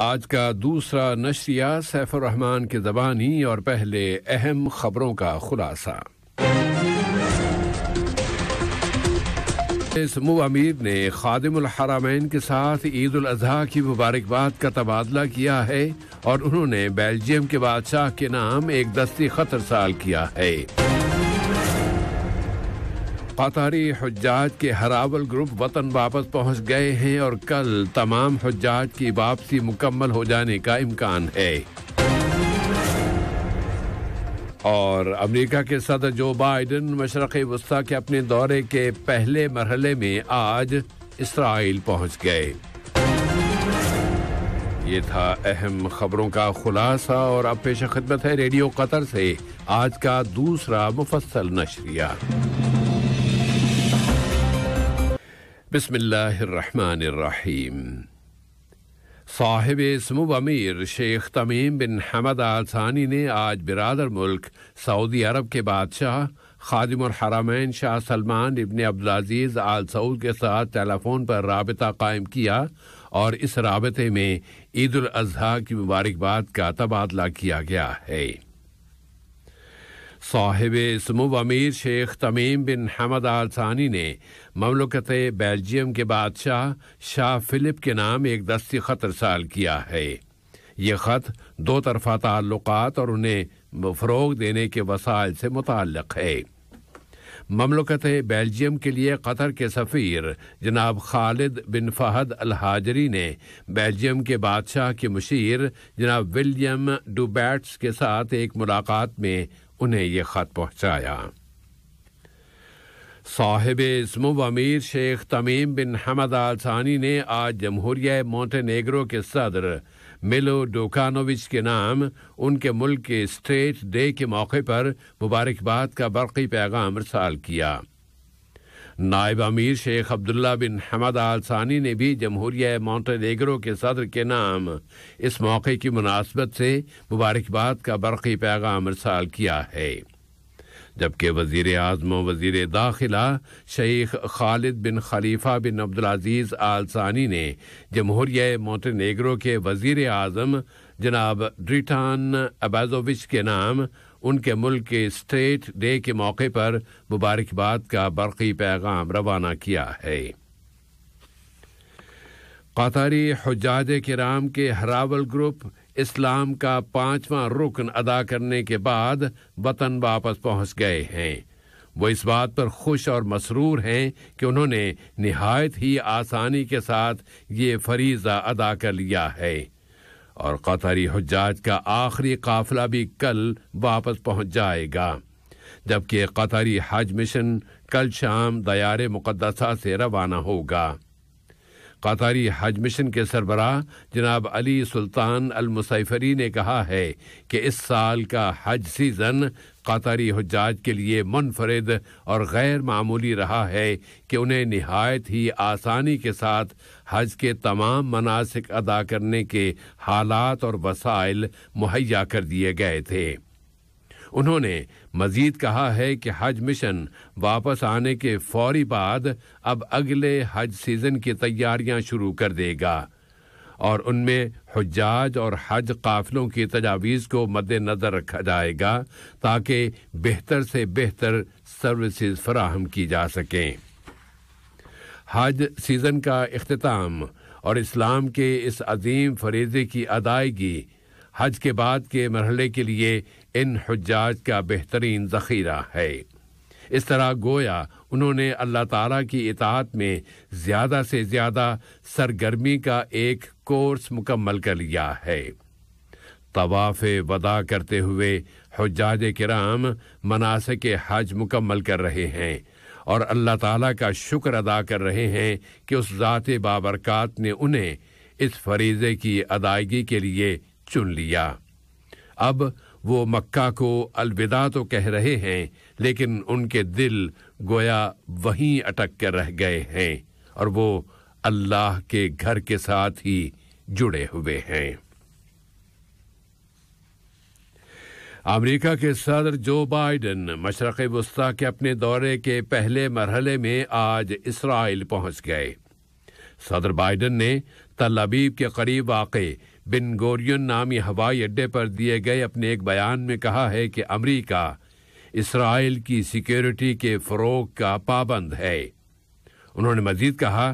आज का दूसरा नशरिया सैफुररहमान रहमान की जबानी और पहले अहम खबरों का खुलासा समूह अमीर ने खादिम हरामैन के साथ ईद उल अजहा की मुबारकबाद का तबादला किया है और उन्होंने बेल्जियम के बादशाह के नाम एक दस्ती खतर साल किया है कतारी हजाज के हरावल ग्रुप वतन वापस पहुंच गए हैं और कल तमाम हजाज की वापसी मुकम्मल हो जाने का इम्कान है और अमेरिका के सदर जो बाइडन मशरक़ वस्ती के अपने दौरे के पहले मरहले में आज इसराइल पहुंच गए ये था अहम खबरों का खुलासा और अब पेश खदमत है रेडियो कतर से आज का दूसरा मुफसल नशरिया बिसमीम साहिब समूब अमीर शेख तमीम बिन हमद आल सानी ने आज बिरादर मुल्क सऊदी अरब के बादशाह खादिम और हरामैन शाह सलमान इबन अब्दुलज़ीज़ आल सऊद के साथ टेलीफोन पर रबता कायम किया और इस रबते में ईद अजहा की मुबारकबाद का तबादला किया गया है साहिब समूब अमीर शेख तमीम बिन हमद आल सानी ने ममलकत बेल्जियम के बादशाह शाह फिलिप के नाम एक दस्ती ख़त साल किया है ये ख़त दो तरफ़ा ताल्लुक और उन्हें फ़रोग देने के वसाइल से मुतल है ममलकत बेल्जियम के लिए कतर के सफ़ीर जनाब खालिद बिन फ़हद अल हाजरी ने बेल्जियम के बादशाह के मुशीर जनाब विलियम डुबैट्स के साथ एक मुलाकात में उन्हें यह ख़त पहुंचाया साहिब इसम अमीर शेख तमीम बिन हमद आलसानी ने आज जमहूरिया मोंटेनेग्रो के सदर मिलो डोकानोविच के नाम उनके मुल्क के स्टेट डे के मौके पर मुबारकबाद का बरकी पैगाम रसाल किया नायब अमीर शेख अब्दुल्ला बिन हमद आलसानी ने भी जमहूरिया मोंटेनेग्रो के सदर के नाम इस मौके की मुनासबत से मुबारकबाद का बरकी पैगाम रसाल किया है जबकि वजीर अजम वजीर दाखिला शेख खालिद बिन खलीफा बिन अब्दुल आल आलसानी ने जमहूरिय मोटनेगरो के वजीर अजम जनाब ड्रिटान अबाजोविच के नाम उनके मुल्क के स्टेट डे के मौके पर मुबारकबाद का बरकी पैगाम रवाना किया है कतारी हजाज कराम के हरावल ग्रुप इस्लाम का पांचवा रुकन अदा करने के बाद वतन वापस पहुंच गए हैं वो इस बात पर खुश और मसरूर हैं कि उन्होंने नहायत ही आसानी के साथ ये फरीज़ा अदा कर लिया है और कतरी हजाज का आखिरी काफिला भी कल वापस पहुंच जाएगा जबकि कतरी हज मिशन कल शाम दयारे मुकदसा से रवाना होगा कतारी हज मिशन के सरबरा जनाब अली सुल्तान अलमुसैफरी ने कहा है कि इस साल का हज सीज़न कतारी हजाज के लिए मुनफरद और गैर मामूली रहा है कि उन्हें नहायत ही आसानी के साथ हज के तमाम मनासिक अदा करने के हालात और वसाइल मुहैया कर दिए गए थे उन्होंने मजीद कहा है कि हज मिशन वापस आने के फौरी बाद अब अगले हज सीज़न की तैयारियां शुरू कर देगा और उनमें हजाज और हज काफिलों की तजावीज़ को मद्देनजर रखा जाएगा ताकि बेहतर से बेहतर सर्विसेज फराहम की जा सकें हज सीज़न का अख्ताम और इस्लाम के इस अजीम फरीजे की अदायगी हज के बाद के मरहले के लिए इन हजाज का बेहतरीन ज़ख़ीरा है इस तरह गोया उन्होंने अल्लाह ताला की इतात में ज़्यादा से ज़्यादा सरगर्मी का एक कोर्स मुकम्मल कर लिया है तवाफ़ वदा करते हुए हजाज कराम के हज मुकम्मल कर रहे हैं और अल्लाह ताला का शुक्र अदा कर रहे हैं कि उस ज़ात बाबरकत ने उन्हें इस फरीज़े की अदायगी के लिए चुन लिया अब वो मक्का को अलविदा तो कह रहे हैं लेकिन उनके दिल गोया वहीं अटक कर रह गए हैं और वो अल्लाह के घर के साथ ही जुड़े हुए हैं अमेरिका के सदर जो बाइडन मशरक़ वस्ता के अपने दौरे के पहले मरहले में आज इसराइल पहुंच गए सदर बाइडन ने तल अबीब के करीब वाक़ बिन गोरियन नामी हवाई अड्डे पर दिए गए अपने एक बयान में कहा है कि अमरीका इसराइल की सिक्योरिटी के फ़रोग का पाबंद है उन्होंने मजीद कहा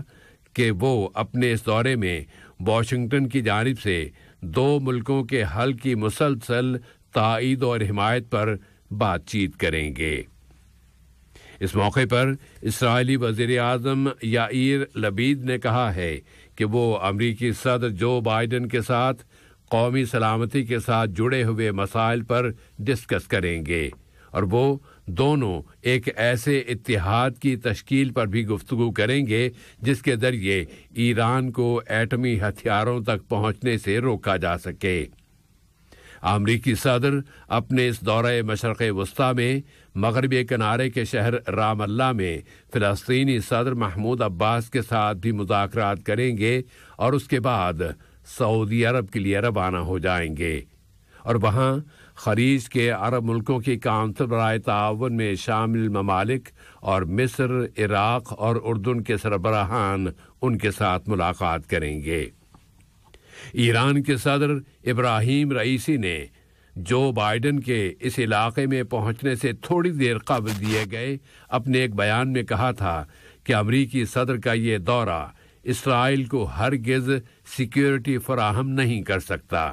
कि वो अपने इस दौरे में वाशिंगटन की जानब से दो मुल्कों के हल की मुसलसल तइद और हिमायत पर बातचीत करेंगे इस मौके पर इसराइली वजीर अजम याइर लबीद ने कहा है कि वो अमरीकी सदर जो बाइडन के साथ कौमी सलामती के साथ जुड़े हुए मसाइल पर डिस्कस करेंगे और वो दोनों एक ऐसे इतिहाद की तश्कील पर भी गुफ्तु करेंगे जिसके ज़रिए ईरान को एटमी हथियारों तक पहुंचने से रोका जा सके अमरीकी सदर अपने इस दौरे मशरक़ वस्ती में मगरबी किनारे के शहर रामल्ला में फ़लस्तनी सदर महमूद अब्बास के साथ भी मुजाकर करेंगे और उसके बाद सऊदी अरब के लिए रवाना हो जाएंगे और वहाँ खरीज के अरब मुल्कों की काउंसिल राय ताउन में शामिल ममालिक और मिस्र इराक़ और उर्दन के सरबराहान उनके साथ मुलाकात करेंगे ईरान के सदर इब्राहिम रईसी ने जो बाइडन के इस इलाके में पहुंचने से थोड़ी देर कबल दिए गए अपने एक बयान में कहा था कि अमरीकी सदर का ये दौरा इसराइल को हर गिज सिक्योरिटी फराहम नहीं कर सकता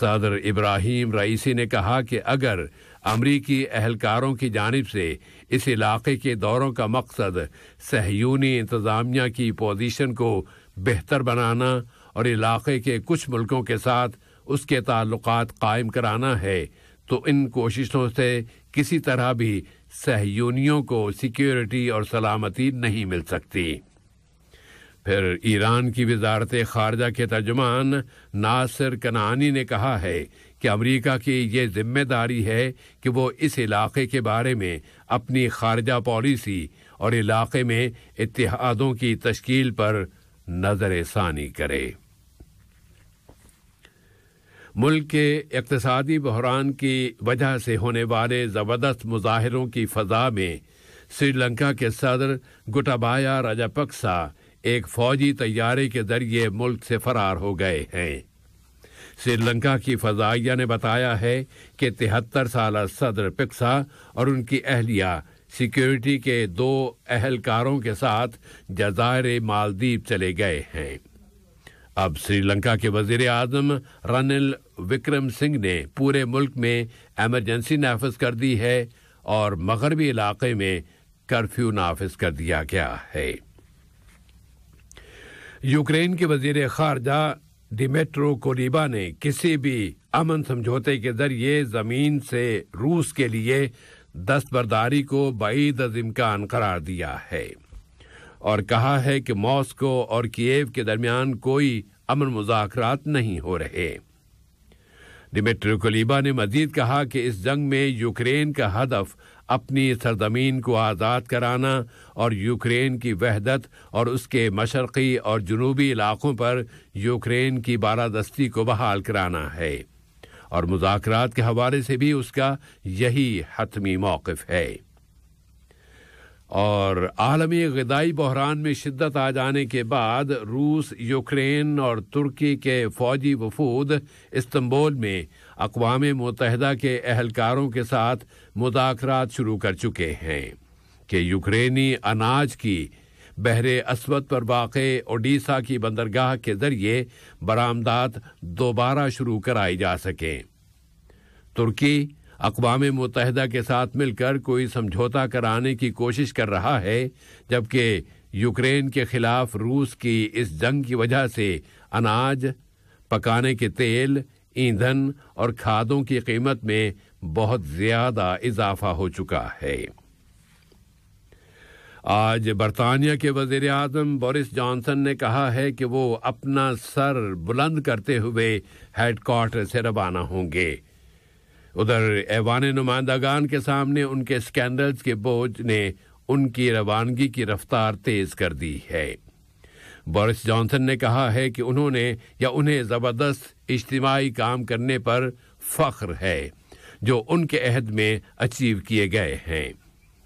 सदर इब्राहिम रईसी ने कहा कि अगर अमरीकी एहलकारों की जानब से इस इलाके के दौरों का मकसद सहयूनी इंतज़ामिया की पोजीशन को बेहतर बनाना और इलाके के कुछ मुल्कों के साथ उसके ताल्लुक कायम कराना है तो इन कोशिशों से किसी तरह भी सहयोनियों को सिक्योरिटी और सलामती नहीं मिल सकती फिर ईरान की वजारत खारजा के तर्जमान नासिर कनानी ने कहा है कि अमरीका की ये जिम्मेदारी है कि वो इस इलाके के बारे में अपनी खारजा पॉलिसी और इलाके में इतिहादों की तश्कील पर नज़र करे मुल्क के इकतदी बहरान की वजह से होने वाले ज़बरदस्त मुजाहरों की फ़जा में श्रीलंका के सदर गुटाबाया राजापक्सा एक फौजी तैयारे के जरिए मुल्क से फरार हो गए हैं श्रीलंका की फजाइया ने बताया है कि तिहत्तर साल सदर पिक्सा और उनकी अहलिया सिक्योरिटी के दो अहलकारों के साथ जजायर मालदीव चले गए हैं अब श्रीलंका के वजीर आजम रनिल विक्रम सिंह ने पूरे मुल्क में एमरजेंसी नाफज कर दी है और मगरबी इलाके में कर्फ्यू नाफज कर दिया गया है यूक्रेन के वजीर खारजा डिमेट्रो कोलिबा ने किसी भी अमन समझौते के जरिए ज़मीन से रूस के लिए दस्तबरदारी को बाईद अजमकान करार दिया है और कहा है कि मॉस्को और कीव के दरमियान कोई अमन मुजाकर नहीं हो रहे डिमेट्रो कोलीबा ने मजीद कहा कि इस जंग में यूक्रेन का हदफ अपनी सरजमीन को आज़ाद कराना और यूक्रेन की वहदत और उसके मशरक़ी और जनूबी इलाक़ों पर यूक्रेन की बारादस्ती को बहाल कराना है और मुजाकरात के हवाले से भी उसका यही हतमी मौक़ है और आलमी गदाई बहरान में शिद्दत आ जाने के बाद रूस यूक्रेन और तुर्की के फौजी वफूद इस्तंबोल में अकवाम मुतहदा के अहलकारों के साथ मुदाकर शुरू कर चुके हैं कि यूक्रेनी अनाज की बहरे असवद पर वाक़ ओडिशा की बंदरगाह के ज़रिए बरामदात दोबारा शुरू कराई जा सकें तुर्की अकवाम मुतहदा के साथ मिलकर कोई समझौता कराने की कोशिश कर रहा है जबकि यूक्रेन के खिलाफ रूस की इस जंग की वजह से अनाज पकाने के तेल ईंधन और खादों की कीमत में बहुत ज्यादा इजाफा हो चुका है आज बरतानिया के वजीर आजम बोरिस जॉनसन ने कहा है कि वो अपना सर बुलंद करते हुए हेडक्वार्टर से रवाना होंगे उधर ऐवान नुमाइंदागान के सामने उनके स्कैंडल्स के बोझ ने उनकी रवानगी की रफ्तार तेज कर दी है बोरिस जॉनसन ने कहा है कि उन्होंने या उन्हें ज़बरदस्त इज्तिमाही काम करने पर फख्र है जो उनके अहद में अचीव किए गए हैं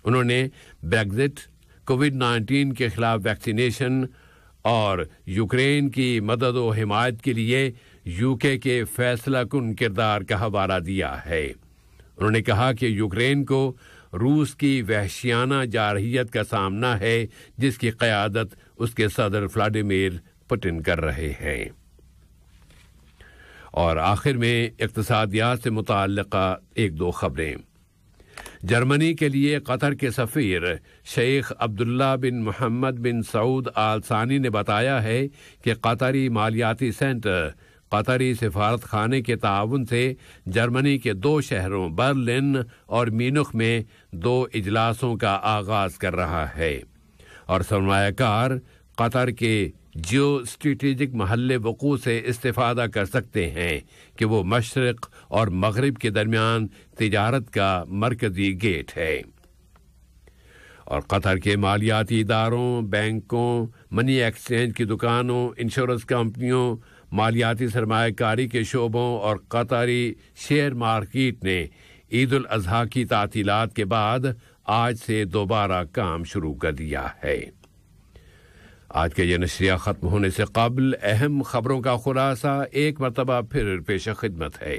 उन्होंने ब्रेग्जिट कोविड नाइन्टीन के खिलाफ वैक्सीनेशन और यूक्रेन की मदद व हिमायत के लिए यूके के फैसला कन किरदार का हवाला दिया है उन्होंने कहा कि यूक्रेन को रूस की वहशियाना जारहीत का सामना है जिसकी क़्यादत उसके सदर व्लादिमीर पुतिन कर रहे हैं और आखिर में इकतसादियात से मुतल एक दो खबरें जर्मनी के लिए कतर के सफ़ीर शेख अब्दुल्ला बिन मोहम्मद बिन सऊद आलसानी ने बताया है कि कतरी मालियाती सेंटर कतरी सिफारत खाने के ताउन से जर्मनी के दो शहरों बर्लिन और मीनुख में दो इजलासों का आगाज़ कर रहा है और सरमाकार कतर के जियो स्ट्रेटिजिक महल वकू से इस्ता कर सकते हैं कि वो मशरक़ और मगरब के दरमियान तजारत का मरकज़ी गेट है और कतर के मालियाती इदारों बैंकों मनी एक्सचेंज की दुकानों इंश्योरेंस कंपनियों मालियाती सरमाकारी के शोबों और कतारी शेयर मार्किट ने ईद अजहा की तातीलत के बाद आज से दोबारा काम शुरू कर दिया है आज के ये नशरिया ख़त्म होने से कबल अहम खबरों का खुलासा एक मरतबा फिर पेश खिदमत है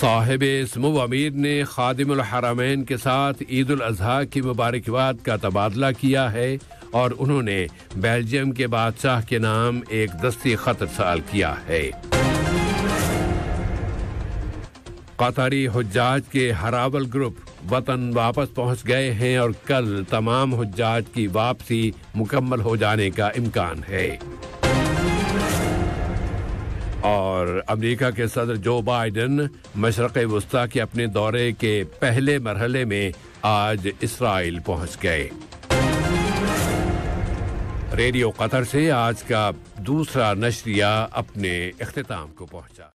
साहिब इसमो अमीर ने खादिम हरामैन के साथ ईद अजहा की मुबारकबाद का तबादला किया है और उन्होंने बेल्जियम के बादशाह के नाम एक दस्ती खत साल किया है कतारी हजाज के हरावल ग्रुप वतन वापस पहुंच गए हैं और कल तमाम हजाज की वापसी मुकम्मल हो जाने का इम्कान है और अमेरिका के सदर जो बाइडन मशरक़ वस्ती के अपने दौरे के पहले मरहले में आज इसराइल पहुंच गए रेडियो कतर से आज का दूसरा नशरिया अपने अख्ताम को पहुंचा